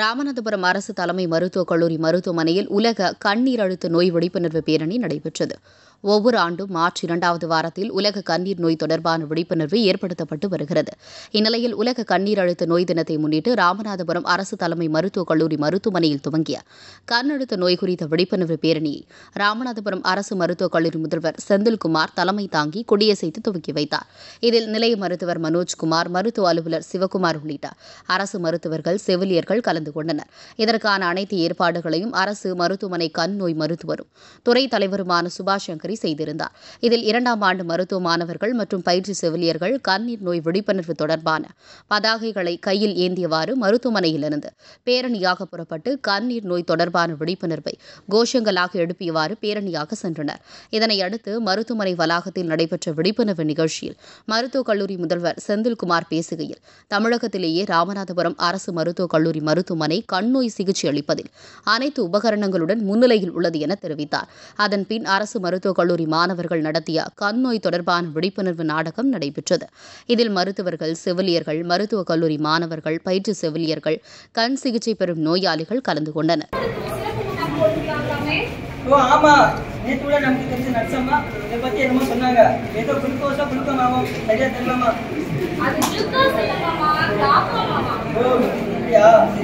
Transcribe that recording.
ராமநாதபுரம் அரசு தலைமை மருத்துவக் கல்லூரி மருத்துவமனையில் உலக கண்ணீர் அழுத்த நோய் விழிப்புணர்வு பேரணி நடைபெற்றது ஒவ்வொரு ஆண்டும் மார்ச் இரண்டாவது வாரத்தில் உலக கண்ணீர் நோய் தொடர்பான விழிப்புணர்வு ஏற்படுத்தப்பட்டு வருகிறது இந்நிலையில் உலக கண்ணீர் அழுத்த நோய் தினத்தை முன்னிட்டு ராமநாதபுரம் அரசு தலைமை மருத்துவக் கல்லூரி மருத்துவமனையில் துவங்கிய கண்ணழுத்த நோய் குறித்த விழிப்புணர்வு பேரணியை ராமநாதபுரம் அரசு மருத்துவக் கல்லூரி முதல்வர் செந்தில்குமார் தலைமை தாங்கி கொடியசைத்து துவக்கி வைத்தார் இதில் நிலைய மருத்துவர் மனோஜ்குமார் மருத்துவ அலுவலர் சிவகுமார் உள்ளிட்ட அரசு மருத்துவர்கள் செவிலியர்கள் கலந்து கொண்டனர் இதற்கான அனைத்து ஏற்பாடுகளையும் அரசு மருத்துவமனை கண் நோய் மருத்துவரும் துறை தலைவருமான சுபாஷ் சங்கரி செய்திருந்தார் இதில் இரண்டாம் ஆண்டு மருத்துவ மாணவர்கள் மற்றும் பயிற்சி செவிலியர்கள் கண்ணீர் நோய் விழிப்புணர்வு தொடர்பான பதாகைகளை கையில் ஏந்தியவாறு மருத்துவமனையிலிருந்து பேரணியாக புறப்பட்டு கண்ணீர் நோய் தொடர்பான விழிப்புணர்வை கோஷங்களாக எழுப்பியவாறு பேரணியாக சென்றனர் இதனையடுத்து மருத்துவமனை வளாகத்தில் நடைபெற்ற விழிப்புணர்வு நிகழ்ச்சியில் மருத்துவக் கல்லூரி முதல்வர் செந்தில்குமார் பேசுகையில் தமிழகத்திலேயே ராமநாதபுரம் அரசு மருத்துவக் கல்லூரி மருத்துவ மருத்துவமனை கண்நோய் சிகிச்சை அளிப்பதில் அனைத்து உபகரணங்களுடன் முன்னிலையில் உள்ளது என தெரிவித்தார் அதன்பின் அரசு மருத்துவக் கல்லூரி மாணவர்கள் நடத்திய கண்நோய் தொடர்பான விழிப்புணர்வு நாடகம் நடைபெற்றது இதில் மருத்துவர்கள் செவிலியர்கள் மருத்துவக் கல்லூரி மாணவர்கள் பயிற்சி செவிலியர்கள் கண் சிகிச்சை பெறும் நோயாளிகள் கலந்து கொண்டனர் ஓ ஆமா நேற்று கூட நமக்கு தெரிஞ்ச நட்சம்மா இதை பத்தி என்னமோ சொன்னாங்க ஏதோ குளுக்கோஸா குளுக்கமாவோ சரியா தெரியலாமா அது குளுக்கோஸ் மாமா ஓ